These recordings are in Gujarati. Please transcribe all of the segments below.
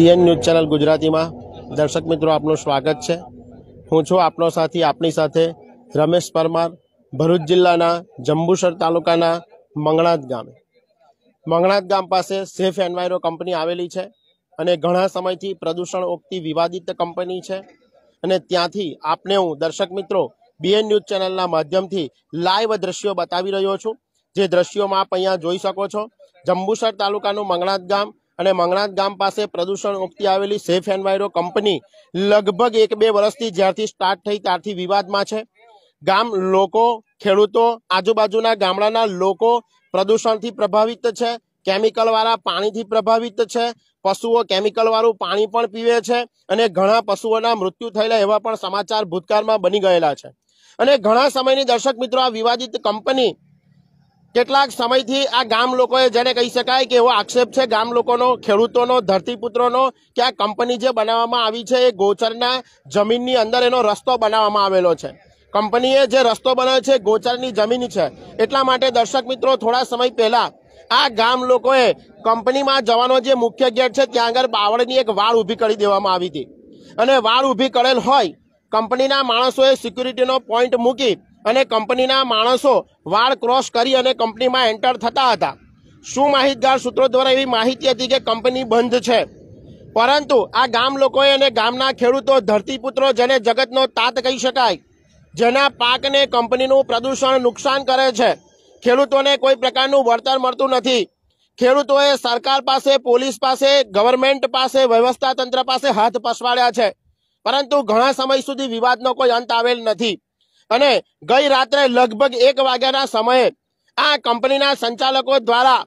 બીએન ન્યૂઝ ચેનલ ગુજરાતીમાં દર્શક મિત્રો આપનું સ્વાગત છે હું છું આપનો સાથી આપની સાથે રમેશ પરમાર ભરૂચ જિલ્લાના જંબુસર તાલુકાના મંગળાત ગામે મંગણાત ગામ પાસે સેફ એન્વાયરો કંપની આવેલી છે અને ઘણા સમયથી પ્રદૂષણ ઓગતી વિવાદિત કંપની છે અને ત્યાંથી આપને હું દર્શક મિત્રો બીએન ન્યૂઝ ચેનલના માધ્યમથી લાઈવ દ્રશ્યો બતાવી રહ્યો છું જે દ્રશ્યોમાં આપ અહીંયા જોઈ શકો છો જંબુસર તાલુકાનું મંગળાત ગામ અને મંગણાત ગામ પાસે પ્રદૂષણ મુક્તિ આવેલી સેફ એન્વાયરો કંપની લગભગ એક બે વર્ષથી જ્યારથી સ્ટાર્ટ થઈ ત્યારથી વિવાદમાં છે ગામ લોકો ખેડૂતો આજુબાજુના ગામડાના લોકો પ્રદૂષણથી પ્રભાવિત છે કેમિકલવાળા પાણીથી પ્રભાવિત છે પશુઓ કેમિકલવાળું પાણી પણ પીવે છે અને ઘણા પશુઓના મૃત્યુ થયેલા એવા પણ સમાચાર ભૂતકાળમાં બની ગયેલા છે અને ઘણા સમયની દર્શક મિત્રો આ વિવાદિત કંપની કેટલાક સમયથી આ ગામ લોકોએ જેને કહી શકાય કે એવો આક્ષેપ છે ગામ લોકોનો ખેડૂતોનો ધરતીપુત્રોનો કે આ કંપની જે બનાવવામાં આવી છે એ ગોચરના જમીનની અંદર એનો રસ્તો બનાવવામાં આવેલો છે કંપનીએ જે રસ્તો બનાવ્યો છે ગોચરની જમીન છે એટલા માટે દર્શક મિત્રો થોડા સમય પહેલાં આ ગામ લોકોએ કંપનીમાં જવાનો જે મુખ્ય ગેટ છે ત્યાં આગળ બાવળની એક વાળ ઊભી કરી દેવામાં આવી હતી અને વાળ ઊભી કરેલ હોય કંપનીના માણસોએ સિક્યુરિટીનો પોઈન્ટ મૂકી અને કંપનીના માણસો વાળ ક્રોસ કરી અને કંપનીમાં એન્ટર થતા હતા શું માહિતગાર સૂત્રો દ્વારા એવી માહિતી હતી કે કંપની બંધ છે પરંતુ આ ગામ લોકોએ અને ગામના ખેડૂતો ધરતીપુત્રો જેને જગતનો તાત કહી શકાય જેના પાકને કંપનીનું પ્રદૂષણ નુકસાન કરે છે ખેડૂતોને કોઈ પ્રકારનું વળતર મળતું નથી ખેડૂતોએ સરકાર પાસે પોલીસ પાસે ગવર્મેન્ટ પાસે વ્યવસ્થા તંત્ર પાસે હાથ પસવાડ્યા છે પરંતુ ઘણા સમય સુધી વિવાદનો કોઈ અંત આવેલ નથી અને ગઈ રાત્રે લગભગ એક વાગ્યાના સમયે આ કંપનીના સંચાલકો દ્વારા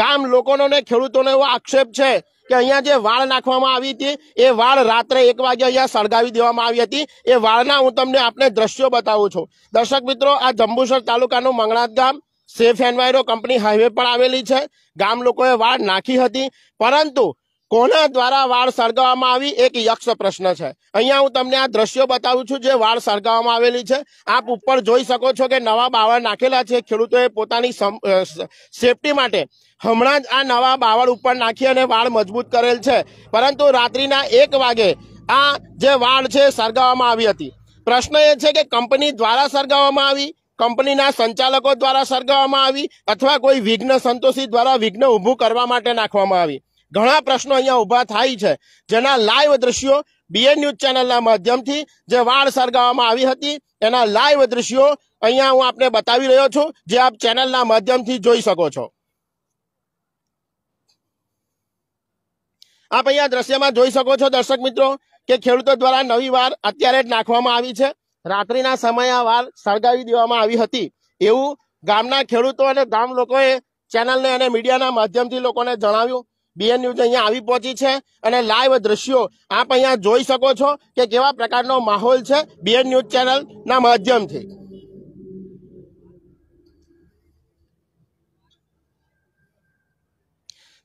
ગામ લોકોનો ને ખેડૂતોનો એવો આક્ષેપ છે કે અહીંયા જે વાળ નાખવામાં આવી હતી એ વાળ રાત્રે એક વાગે અહીંયા સળગાવી દેવામાં આવી હતી એ વાળના હું તમને આપણે દ્રશ્યો બતાવું છું દર્શક મિત્રો આ જંબુસર તાલુકાનું મંગળાત ગામ સેફ એન્વાયરો કંપની હાઈવે પર આવેલી છે ગામ લોકોએ વાળ નાખી હતી પરંતુ કોના દ્વારા વાળ સળગાવવામાં આવી એક યક્ષ પ્રશ્ન છે અહીંયા હું તમને આ દ્રશ્યો બતાવું છું જે વાળ સળગાવવામાં આવેલી છે આપ ઉપર જોઈ શકો છો કે નવા બાવળ નાખેલા છે ખેડૂતોએ પોતાની સેફટી માટે હમણાં જ આ નવા બાવળ ઉપર નાખી અને વાળ મજબૂત કરેલ છે પરંતુ રાત્રિના એક વાગે આ જે વાળ છે સળગાવવામાં આવી હતી પ્રશ્ન એ છે કે કંપની દ્વારા સળગાવવામાં આવી કંપનીના સંચાલકો દ્વારા સળગાવવામાં આવી અથવા કોઈ વિઘ્ન સંતોષી દ્વારા વિઘ્ન ઊભું કરવા માટે નાખવામાં આવી ઘણા પ્રશ્નો અહીંયા ઊભા થાય છે જેના લાઈવ દ્રશ્યો બીએન ન્યૂઝ ચેનલના માધ્યમથી જે વાળ સળગાવવામાં આવી હતી એના લાઈવ દ્રશ્યો અહીંયા હું આપને બતાવી રહ્યો છું જે આપ ચેનલના માધ્યમથી જોઈ શકો છો આપ અહીંયા દ્રશ્યમાં જોઈ શકો છો દર્શક મિત્રો કે ખેડૂતો દ્વારા નવી વાર અત્યારે જ નાખવામાં આવી છે રાત્રિના સમયે આ વાર સળગાવી દેવામાં આવી હતી એવું ગામના ખેડૂતો અને ગામ લોકોએ ચેનલને અને મીડિયાના માધ્યમથી લોકોને જણાવ્યું બીએન ન્યૂઝ અહીંયા આવી પહોંચી છે અને લાઈવ દ્રશ્યો આપ અહીંયા જોઈ શકો છો કે કેવા પ્રકારનો માહોલ છે બીએન ન્યૂઝ ચેનલના માધ્યમથી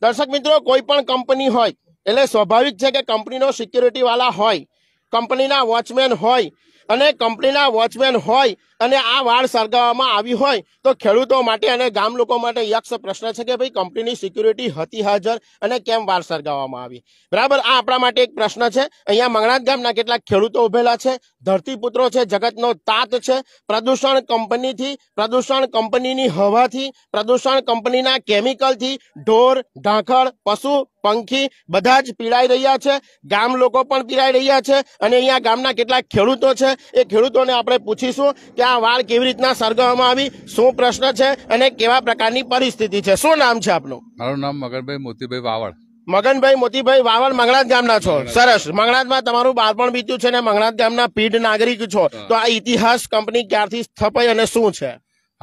દર્શક મિત્રો કોઈ પણ કંપની હોય એટલે સ્વાભાવિક છે કે કંપનીનો સિક્યુરિટી વાળા હોય કંપનીના વોચમેન હોય અને કંપનીના વોચમેન હોય અને આ વાળ સળગાવવામાં આવી હોય તો ખેડૂતો માટે અને ગામ લોકો માટે યક્ષ પ્રશ્ન છે કે ભાઈ કંપનીની સિક્યુરિટી હતી હાજર અને કેમ વાળ સળગાવવામાં આવી બરાબર આ આપણા માટે એક પ્રશ્ન છે અહીંયા મંગણાત ગામના કેટલાક ખેડૂતો ઉભેલા છે ધરતીપુત્રો છે જગતનો તાત છે પ્રદૂષણ કંપનીથી પ્રદૂષણ કંપનીની હવાથી પ્રદૂષણ કંપનીના કેમિકલથી ઢોર ઢાંખળ પશુ પંખી બધા જ પીડાઈ રહ્યા છે ગામ લોકો પણ પીડાઈ રહ્યા છે અને અહીંયા ગામના કેટલાક ખેડૂતો છે એ ખેડૂતોને આપણે પૂછીશું કે આ વાળ કેવી રીતના સળગાવવામાં આવી શું પ્રશ્ન છે અને કેવા પ્રકારની પરિસ્થિતિ છે શું નામ છે આપનું મારું નામ મગનભાઈ મોતીભાઈ વાવળ મગનભાઈ મોતીભાઈ વાવળ મંગળાત ગામના છો સરસ મંગળાતમાં તમારું બાળપણ બીત્યું છે અને મંગળાત ગામના પીઢ નાગરિક છો તો આ ઇતિહાસ કંપની ક્યારથી સ્થપાઈ અને શું છે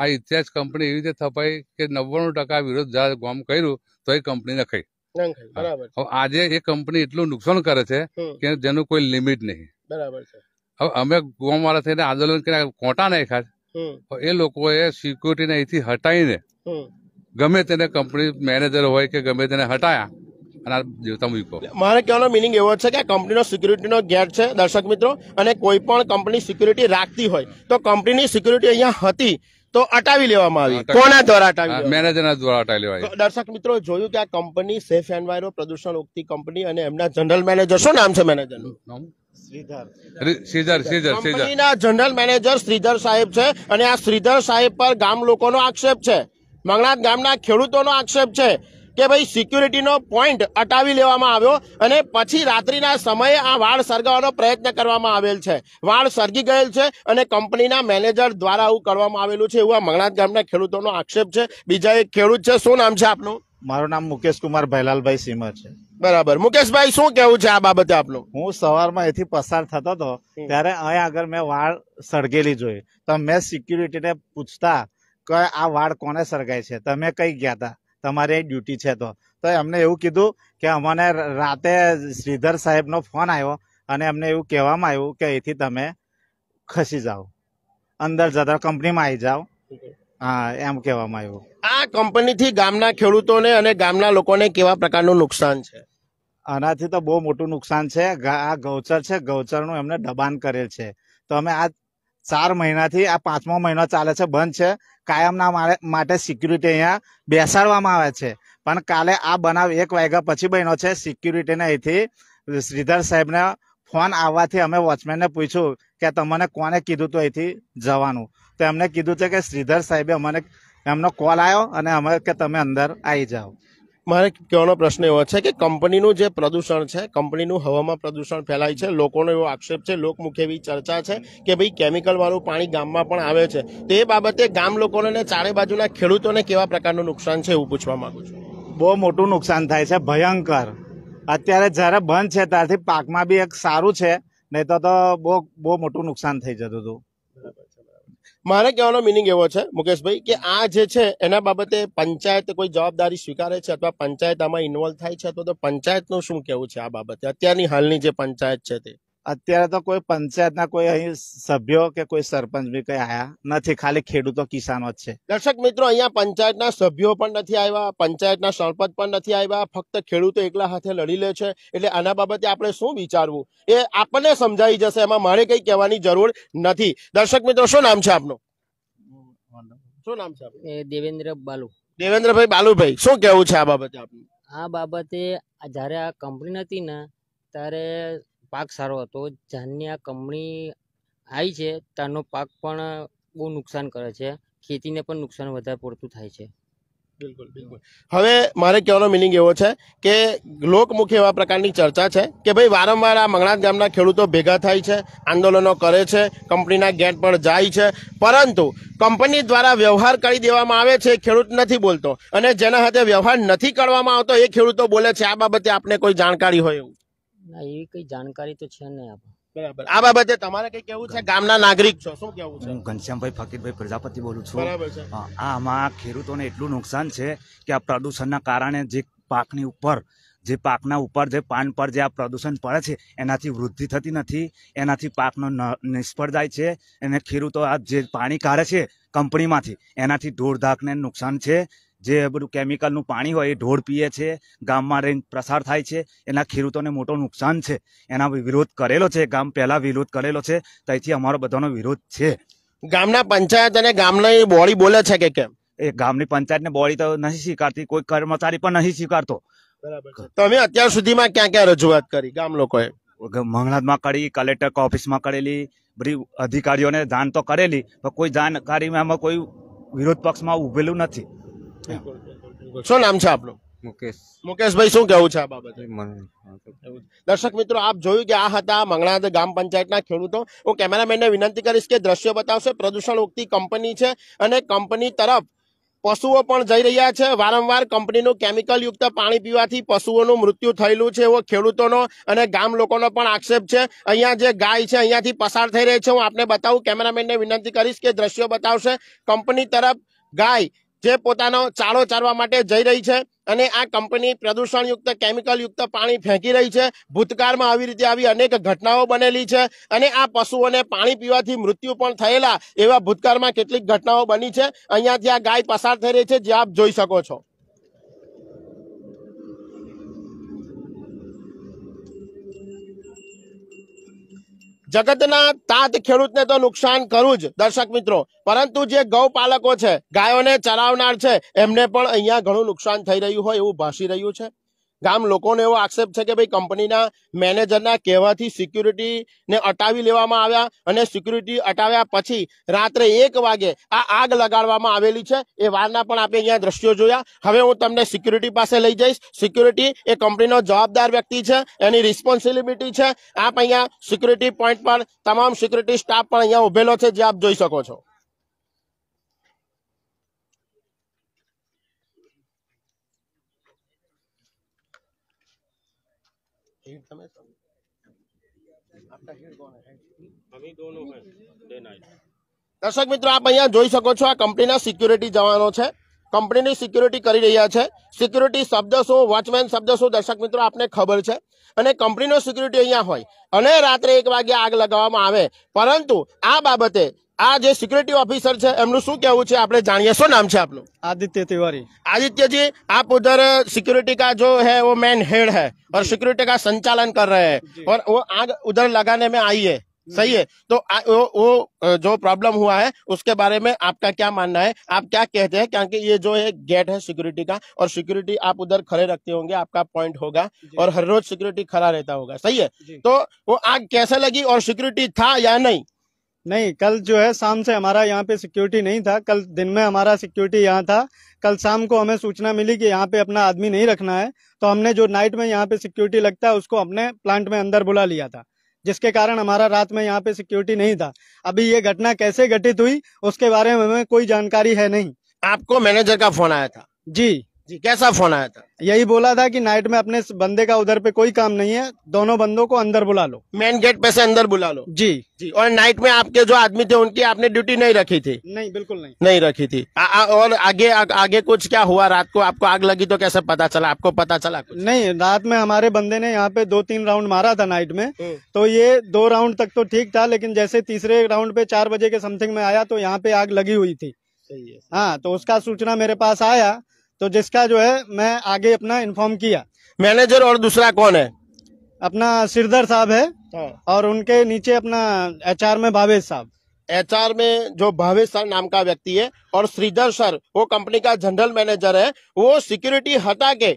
આ ઇતિહાસ કંપની એવી રીતે થપાઈ કે નવ્વાણું ટકા વિરોધ જ્યારે ગામ કર્યું તો એ કંપની નખાઈ આજે એ કંપની એટલું નુકસાન કરે છે કે જેનું કોઈ લિમિટ નહીં બરાબર છે અમે ગોવાળા થઈને આંદોલન કર્યા કોટા નાખ્યા એ લોકોએ સિક્યુરિટીને અહીંથી હટાવીને ગમે તેને કંપની મેનેજર હોય કે ગમે તેને હટાયા મારે કહેવાનો મિનિંગ એવો છે કે કંપનીનો સિક્યુરિટીનો ગેટ છે દર્શક મિત્રો અને કોઈ પણ કંપની સિક્યુરિટી રાખતી હોય તો કંપનીની સિક્યુરિટી અહીંયા હતી તો અટાવી લેવામાં આવી કોના દ્વારા હટાવી મેનેજરના દ્વારા હટાવી લેવાય દર્શક મિત્રો જોયું કે આ કંપની સેફ એન્વાયરો પ્રદૂષણ ઉગતી કંપની અને એમના જનરલ મેનેજર શું નામ છે મેનેજરનું શ્રીધર શ્રીધર કંપનીના જનરલ મેનેજર શ્રીધર સાહેબ છે અને આ શ્રીધર સાહેબ પર ગામ લોકોનો આક્ષેપ છે મંગળાત ગામના ખેડૂતોનો આક્ષેપ છે કે ભાઈ સિક્યુરિટીનો પોઈન્ટ હટાવી લેવામાં આવ્યો અને પછી રાત્રિના સમયે આ વાળ સળગાવવાનો પ્રયત્ન કરવામાં આવેલ છે વાળ સળગી ગયેલ છે અને કંપનીના મેનેજર દ્વારા આવું કરવામાં આવેલું છે એવું આ મંગળાત ગામના ખેડૂતોનો આક્ષેપ છે બીજા એક ખેડૂત છે શું નામ છે આપનું મારું નામ મુકેશ કુમાર ભૈલાલભાઈ સિમર છે બરાબર મુકેશભાઈ શું કેવું છે આ બાબતે આપનું હું સવારમાં એથી પસાર થતો હતો ત્યારે અહીં આગળ મેં વાળ સળગેલી જોઈ તો મેં સિક્યુરિટીને પૂછતા કે આ વાળ કોને સળગાય છે તમે કઈ ગયા હતા તમારી ડ્યુટી છે તો તો એમને એવું કીધું કે અમને રાતે શ્રીધર સાહેબનો ફોન આવ્યો અને એમને એવું કહેવામાં આવ્યું કે અહીંથી તમે ખસી જાઓ અંદર જતા કંપનીમાં આવી જાઓ હા એમ કહેવામાં આવ્યું આ કંપનીથી ગામના ખેડૂતોને અને ગામના લોકોને કેવા પ્રકારનું નુકસાન છે આનાથી તો બહુ મોટું નુકસાન છે આ ગૌચર છે ગૌચરનું એમને દબાણ કરેલ છે તો અમે આ ચાર મહિનાથી આ પાંચમો મહિનો ચાલે છે બંધ છે કાયમના માટે સિક્યુરિટી અહીંયા બેસાડવામાં આવે છે પણ કાલે આ બનાવ એક વાગ્યા પછી બન્યો છે સિક્યુરિટીને અહીંથી શ્રીધર સાહેબને ફોન આવવાથી અમે વોચમેનને પૂછ્યું કે તમને કોને કીધું હતું અહીંથી જવાનું તો એમને કીધું છે કે શ્રીધર સાહેબે અમને એમનો કોલ આવ્યો અને અમે કે તમે અંદર આવી જાઓ મારે કહેવાનો પ્રશ્ન એવો છે કે કંપનીનું જે પ્રદૂષણ છે કંપનીનું હવામાં પ્રદૂષણ ફેલાય છે લોકોનો એવો આક્ષેપ છે લોકમુખ્ય એવી ચર્ચા છે કે ભાઈ કેમિકલવાળું પાણી ગામમાં પણ આવે છે તે બાબતે ગામ લોકોને ચારે બાજુના ખેડૂતોને કેવા પ્રકારનું નુકસાન છે એવું પૂછવા માંગુ છું બહુ મોટું નુકસાન થાય છે ભયંકર અત્યારે જ્યારે બંધ છે ત્યારથી પાકમાં બી એક સારું છે નહીં તો તો બહુ બહુ મોટું નુકસાન થઈ જતું હતું મારે કહેવાનો મિનિંગ એવો છે મુકેશભાઈ કે આ જે છે એના બાબતે પંચાયત કોઈ જવાબદારી સ્વીકારે છે અથવા પંચાયત આમાં ઇન્વોલ્વ થાય છે અથવા તો પંચાયતનું શું કહેવું છે આ બાબતે અત્યારની હાલની જે પંચાયત છે તે અત્યારે તો કોઈ પંચાયતના કોઈ અહીં સભ્યો કે કોઈ સરપંચ બી કઈ આયા નથી ખાલી ખેડૂતો કિસાનો જ છે દર્શક મિત્રો અહીંયા પંચાયતના સભ્યો પણ નથી આવ્યા પંચાયતના સરપંચ પણ નથી આવ્યા ફક્ત ખેડૂતો એકલા હાથે લડી લે છે એટલે આના બાબતે આપણે શું વિચારવું એ આપણને સમજાઈ જશે એમાં મારે કઈ કહેવાની જરૂર નથી દર્શક મિત્રો શું નામ છે આપનું શું નામ છે દેવેન્દ્ર બાલુ દેવેન્દ્રભાઈ બાલુભાઈ શું કેવું છે આ બાબતે આપનું આ બાબતે જ્યારે આ કંપની નથી ને ત્યારે પાક સારો હતો જ્યારની આ કંપની આવી છે ત્યાંનો પાક પણ બહુ નુકસાન કરે છે ખેતીને પણ નુકસાન વધારે પડતું થાય છે બિલકુલ બિલકુલ હવે મારે કહેવાનો મિનિંગ એવો છે કે લોકમુખી એવા પ્રકારની ચર્ચા છે કે ભાઈ વારંવાર આ મંગળા ગામના ખેડૂતો ભેગા થાય છે આંદોલનો કરે છે કંપનીના ગેટ પર જાય છે પરંતુ કંપની દ્વારા વ્યવહાર કરી દેવામાં આવે છે ખેડૂત નથી બોલતો અને જેના હાથે વ્યવહાર નથી કરવામાં આવતો એ ખેડૂતો બોલે છે આ બાબતે આપણે કોઈ જાણકારી હોય એવું ના એવી કઈ જાણકારી તો છે નહીં આપણે હું ઘનશ્યામભાઈ ફકીરભાઈ પ્રજાપતિ બોલું છું આમાં ખેડૂતોને એટલું નુકસાન છે કે આ પ્રદૂષણના કારણે જે પાકની ઉપર જે પાકના ઉપર જે પાન પર જે આ પ્રદૂષણ પડે છે એનાથી વૃદ્ધિ થતી નથી એનાથી પાકનો નિષ્ફળ જાય છે અને ખેડૂતો આ જે પાણી કાઢે છે કંપનીમાંથી એનાથી ઢોરધાકને નુકસાન છે જે બધું કેમિકલનું પાણી હોય એ ઢોળ પીએ છે ગામમાં રહીને પ્રસાર થાય છે એના ખેડૂતોને મોટો નુકસાન છે એના વિરોધ કરેલો છે ગામ પહેલાં વિરોધ કરેલો છે તેથી અમારો બધાનો વિરોધ છે ગામના પંચાયત અને ગામની બોડી બોલે છે કે કેમ એ ગામની પંચાયતને બોડી તો નથી સ્વીકારતી કોઈ કર્મચારી પણ નથી સ્વીકારતો બરાબર તમે અત્યાર સુધીમાં ક્યાં ક્યાં રજૂઆત કરી ગામ લોકોએ મંગળાદમાં કરી કલેક્ટર ઓફિસમાં કરેલી બધી અધિકારીઓને જાણ તો કરેલી પણ કોઈ જાણકારીમાં કોઈ વિરોધ પક્ષમાં ઉભેલું નથી શું નામ છે આપનું મુકેશ મુકેશભાઈ શું કેવું છે આ બાબતે દર્શક મિત્રો આપ જોયું કે આ હતા મંગળાદ ગામ પંચાયતના ખેડૂતો હું કેમેરામેનને વિનંતી કરીશ કે દ્રશ્ય બતાવશે પ્રદૂષણ ઉગતી કંપની છે અને કંપની તરફ પશુઓ પણ જઈ રહ્યા છે વારંવાર કંપનીનું કેમિકલયુક્ત પાણી પીવાથી પશુઓનું મૃત્યુ થયેલું છે એવો ખેડૂતોનો અને ગામ લોકોનો પણ આક્ષેપ છે અહીંયા જે ગાય છે અહીંયાથી પસાર થઈ રહી છે હું આપને બતાવું કેમેરામેનને વિનંતી કરીશ કે દ્રશ્યો બતાવશે કંપની તરફ ગાય જે પોતાનો ચાળો ચારવા માટે જઈ રહી છે અને આ કંપની પ્રદૂષણયુક્ત કેમિકલયુક્ત પાણી ફેંકી રહી છે ભૂતકાળમાં આવી રીતે આવી અનેક ઘટનાઓ બનેલી છે અને આ પશુઓને પાણી પીવાથી મૃત્યુ પણ થયેલા એવા ભૂતકાળમાં કેટલીક ઘટનાઓ બની છે અહીંયાથી આ ગાય પસાર થઈ રહી છે જે આપ જોઈ શકો છો જગતના તાત ખેડૂતને તો નુકસાન કરવું જ દર્શક મિત્રો પરંતુ જે ગૌપાલકો છે ગાયોને ચરાવનાર છે એમને પણ અહીંયા ઘણું નુકસાન થઈ રહ્યું હોય એવું ભાસી રહ્યું છે ગામ લોકોને એવો આક્ષેપ છે કે ભાઈ કંપનીના મેનેજરના કહેવાથી સિક્યુરિટીને અટાવી લેવામાં આવ્યા અને સિક્યુરિટી અટાવ્યા પછી રાત્રે એક વાગે આ આગ લગાડવામાં આવેલી છે એ વારના પણ આપણે અહીંયા દ્રશ્યો જોયા હવે હું તમને સિક્યુરિટી પાસે લઈ જઈશ સિક્યુરિટી એ કંપનીનો જવાબદાર વ્યક્તિ છે એની રિસ્પોન્સિબિલિટી છે આપ અહીંયા સિક્યુરિટી પોઈન્ટ પર તમામ સિક્યુરિટી સ્ટાફ પણ અહીંયા ઉભેલો છે જે આપ જોઈ શકો છો हीट તમે આપકા હીટ કોણ હે અમે દોનો હે ડે નાઈટ દર્શક મિત્રો આપ અહીંયા જોઈ શકો છો આ કંપનીના સિક્યુરિટી જવાનો છે કંપનીની સિક્યુરિટી કરી રહ્યા છે સિક્યુરિટી શબ્દ શું વોચમેન શબ્દ શું દર્શક મિત્રો આપને ખબર છે અને કંપનીનો સિક્યુરિટી અહીંયા હોય અને રાત્રે એક વાગે આગ લગાવવામાં આવે પરંતુ આ બાબતે आज सिक्योरिटी ऑफिसर है एमन એમનું कहू आप जाए शो नाम है आप आदित्य तिवारी आदित्य जी आप उधर सिक्योरिटी का जो है वो मेन हेड है और सिक्योरिटी का संचालन कर रहे हैं और वो आग उधर लगाने में आई है सही है तो आ, वो, वो जो प्रॉब्लम हुआ है उसके बारे में आपका क्या मानना है आप क्या कहते हैं क्योंकि ये जो है गेट है सिक्योरिटी का और सिक्योरिटी आप उधर खड़े रखते होंगे आपका पॉइंट होगा और हर रोज सिक्योरिटी खड़ा रहता होगा सही है तो वो आग कैसे लगी और सिक्योरिटी था या नहीं नहीं कल जो है शाम से हमारा यहाँ पे सिक्योरिटी नहीं था कल दिन में हमारा सिक्योरिटी यहाँ था कल शाम को हमें सूचना मिली कि यहाँ पे अपना आदमी नहीं रखना है तो हमने जो नाइट में यहाँ पे सिक्योरिटी लगता है उसको अपने प्लांट में अंदर बुला लिया था जिसके कारण हमारा रात में यहाँ पे सिक्योरिटी नहीं था अभी ये घटना कैसे घटित हुई उसके बारे में हमें कोई जानकारी है नहीं आपको मैनेजर का फोन आया था जी जी कैसा फोन आया था यही बोला था कि नाइट में अपने बंदे का उधर पे कोई काम नहीं है दोनों बंदों को अंदर बुला लो मेन गेट पे से अंदर बुला लो जी जी और नाइट में आपके जो आदमी थे उनकी आपने ड्यूटी नहीं रखी थी नहीं बिल्कुल नहीं नहीं रखी थी आ, आ, और आगे आ, आगे कुछ क्या हुआ रात को आपको आग लगी तो कैसे पता चला आपको पता चला कुछ? नहीं रात में हमारे बंदे ने यहाँ पे दो तीन राउंड मारा था नाइट में हम्म। तो ये दो राउंड तक तो ठीक था लेकिन जैसे तीसरे राउंड पे चार बजे के समथिंग में आया तो यहाँ पे आग लगी हुई थी हाँ तो उसका सूचना मेरे पास आया तो जिसका जो है मैं आगे अपना इन्फॉर्म किया मैनेजर और दूसरा कौन है अपना सिरदर साहब है हाँ। और उनके नीचे अपना एचआर में भावेश साहब एचआर में जो भावेश सर नाम का व्यक्ति है और श्रीधर सर वो कंपनी का जनरल मैनेजर है वो सिक्योरिटी हटा के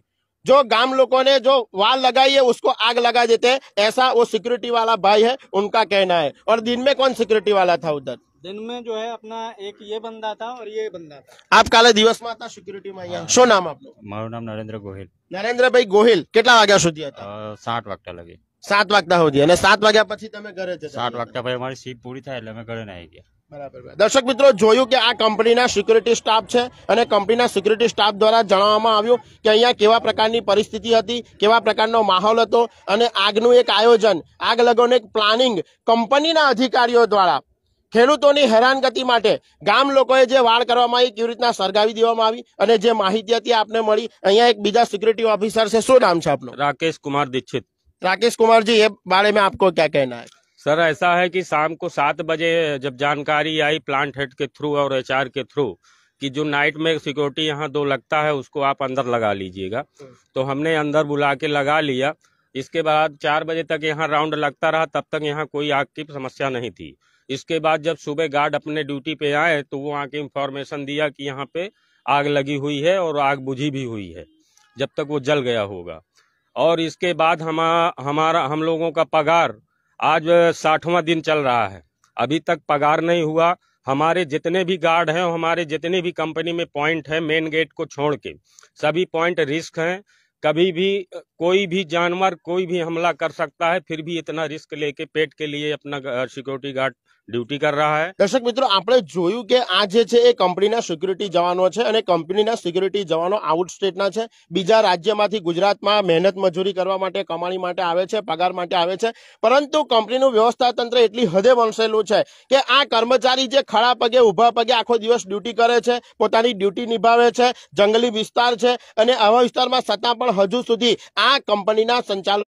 जो गांव लोगों ने जो वाल लगाई है उसको आग लगा देते हैं ऐसा वो सिक्योरिटी वाला भाई है उनका कहना है और दिन में कौन सिक्योरिटी वाला था उधर દિન મેં જો હે અપના એક યે બંદા થા ઓર યે બંદા થા આપ કાલે દિવસ માં આતા સિક્યુરિટી માં આયા છો નામ આપલો મારું નામ નરેન્દ્ર ગોહિલ નરેન્દ્ર ભાઈ ગોહિલ કેટલા વાગ્યા સુધી હતા 7 વાગતા લગે 7 વાગતા હોજી અને 7 વાગ્યા પછી તમે ઘરે જ જાવ 7 વાગતા ભાઈ મારી શી પૂરી થાય એટલે મે ઘરે ન આવી ગયા બરાબર દર્શક મિત્રો જોયું કે આ કંપની ના સિક્યુરિટી સ્ટાફ છે અને કંપની ના સિક્યુરિટી સ્ટાફ દ્વારા જણાવવામાં આવ્યું કે અહીંયા કેવા પ્રકારની પરિસ્થિતિ હતી કેવા પ્રકારનો માહોલ હતો અને આગ નું એક આયોજન આગ લગાવને એક પ્લાનિંગ કંપની ના અધિકારીઓ દ્વારા ખેડૂતોની હેરાનગતિ માટે लोग લોકોએ જે વાળ કરવામાં આવી કેવી રીતના સળગાવી દેવામાં આવી અને જે માહિતી હતી આપને મળી અહીંયા એક બીજા સિક્યુરિટી ઓફિસર राकेश कुमार जी ये बारे में आपको क्या कहना है सर ऐसा है कि शाम को सात बजे जब जानकारी आई प्लांट हेड के थ्रू और एच के थ्रू कि जो नाइट में सिक्योरिटी यहाँ दो लगता है उसको आप अंदर लगा लीजिएगा तो हमने अंदर बुला के लगा लिया इसके बाद चार बजे तक यहाँ राउंड लगता रहा तब तक यहाँ कोई आग की समस्या नहीं थी इसके बाद जब सुबह गार्ड अपने ड्यूटी पे आए तो वो आके इंफॉर्मेशन दिया कि यहाँ पे आग लगी हुई है और आग बुझी भी हुई है जब तक वो जल गया होगा और इसके बाद हम हमारा हम लोगों का पगार आज साठवां दिन चल रहा है अभी तक पगार नहीं हुआ हमारे जितने भी गार्ड हैं और हमारे जितने भी कंपनी में पॉइंट हैं मेन गेट को छोड़ के सभी पॉइंट रिस्क हैं कभी भी कोई भी जानवर कोई भी हमला कर सकता है फिर भी इतना रिस्क लेके पेट के लिए अपना सिक्योरिटी गार्ड ડ્યુટી કર રહા હૈ દર્શક મિત્રો આપણે જોયું કે આ જે છે એ કંપનીના સિક્યુરિટી જવાનો છે અને કંપનીના સિક્યુરિટી જવાનો આઉટ સ્ટેટના છે બીજા રાજ્યમાંથી ગુજરાતમાં મહેનત મજૂરી કરવા માટે કમાણી માટે આવે છે પગાર માટે આવે છે પરંતુ કંપનીનું વ્યવસ્થા તંત્ર એટલી હદે વણસેલું છે કે આ કર્મચારી જે ખડા પગે ઊભા પગે આખો દિવસ ડ્યુટી કરે છે પોતાની ડ્યુટી નિભાવે છે જંગલી વિસ્તાર છે અને આવા વિસ્તારમાં છતાં પણ હજુ સુધી આ કંપનીના સંચાલક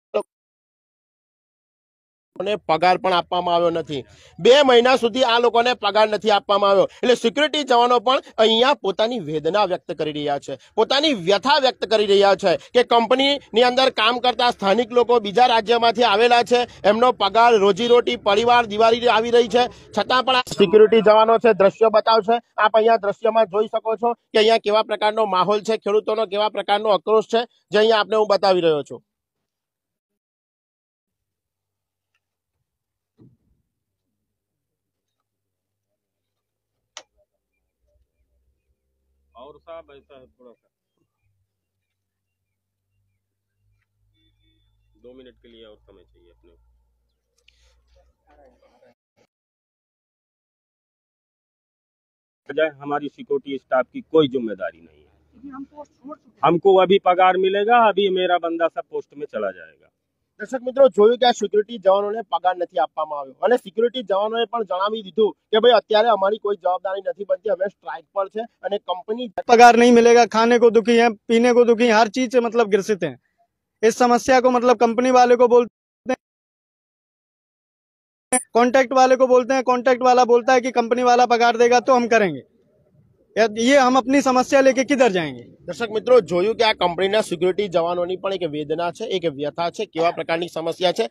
લોકોને પગાર પણ આપવામાં આવ્યો નથી બે મહિના સુધી આ લોકોને પગાર નથી આપવામાં આવ્યો એટલે સિક્યુરિટી જવાનો પણ અહીંયા પોતાની વેદના વ્યક્ત કરી રહ્યા છે પોતાની વ્યથા વ્યક્ત કરી રહ્યા છે કે કંપનીની અંદર કામ કરતા સ્થાનિક લોકો બીજા રાજ્યમાંથી આવેલા છે એમનો પગાર રોજીરોટી પરિવાર દિવાળી આવી રહી છે છતાં પણ આ સિક્યુરિટી જવાનો છે દ્રશ્ય બતાવશે આપ અહીંયા દ્રશ્યમાં જોઈ શકો છો કે અહીંયા કેવા પ્રકારનો માહોલ છે ખેડૂતોનો કેવા પ્રકારનો આક્રોશ છે જે અહીંયા આપણે હું બતાવી રહ્યો છું और साहब ऐसा है थोड़ा सा दो मिनट के लिए और समय चाहिए अपने हमारी सिक्योरिटी स्टाफ की कोई जिम्मेदारी नहीं है हमको अभी पगार मिलेगा अभी मेरा बंदा सब पोस्ट में चला जाएगा दर्शक मित्रों जो कि आ सिक्योरिटी जवानों ने पगार नहीं अपने सिक्योरिटी जवानों ने जानी दीधु कि भाई अत्यार अमरी कोई जवाबदारी नहीं बनती हमें स्ट्राइक पर है कंपनी पगार नहीं मिलेगा खाने को दुखी है पीने को दुखी हर चीज मतलब ग्रसित है इस समस्या को मतलब कंपनी वाले को बोलते कॉन्ट्रैक्ट वाले को बोलते हैं कॉन्ट्रैक्ट वाला बोलता है कि कंपनी वाला पगार देगा तो हम करेंगे ये हम अपनी समस्या लेके किधर जाएंगे દર્શક મિત્રો જોયું કે આ કંપનીના સિક્યુરિટી જવાનોની પણ એક વેદના છે એક વ્યથા છે કેવા પ્રકારની સમસ્યા છે